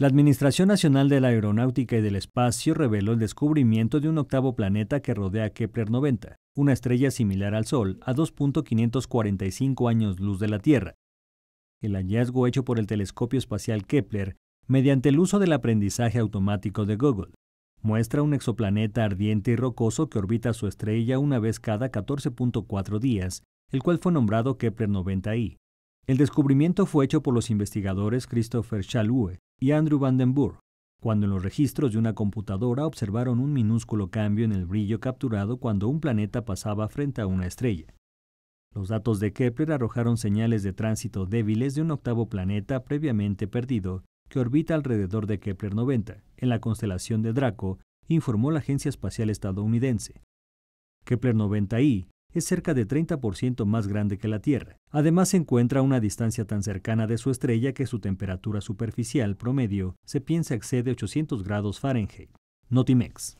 La Administración Nacional de la Aeronáutica y del Espacio reveló el descubrimiento de un octavo planeta que rodea Kepler 90, una estrella similar al Sol, a 2.545 años luz de la Tierra. El hallazgo hecho por el telescopio espacial Kepler, mediante el uso del aprendizaje automático de Google, muestra un exoplaneta ardiente y rocoso que orbita su estrella una vez cada 14.4 días, el cual fue nombrado Kepler 90i. El descubrimiento fue hecho por los investigadores Christopher Chaloux y Andrew Vandenburg, cuando en los registros de una computadora observaron un minúsculo cambio en el brillo capturado cuando un planeta pasaba frente a una estrella. Los datos de Kepler arrojaron señales de tránsito débiles de un octavo planeta previamente perdido que orbita alrededor de Kepler 90, en la constelación de Draco, informó la Agencia Espacial Estadounidense. Kepler 90i es cerca de 30% más grande que la Tierra. Además se encuentra a una distancia tan cercana de su estrella que su temperatura superficial promedio se piensa excede 800 grados Fahrenheit. Notimex.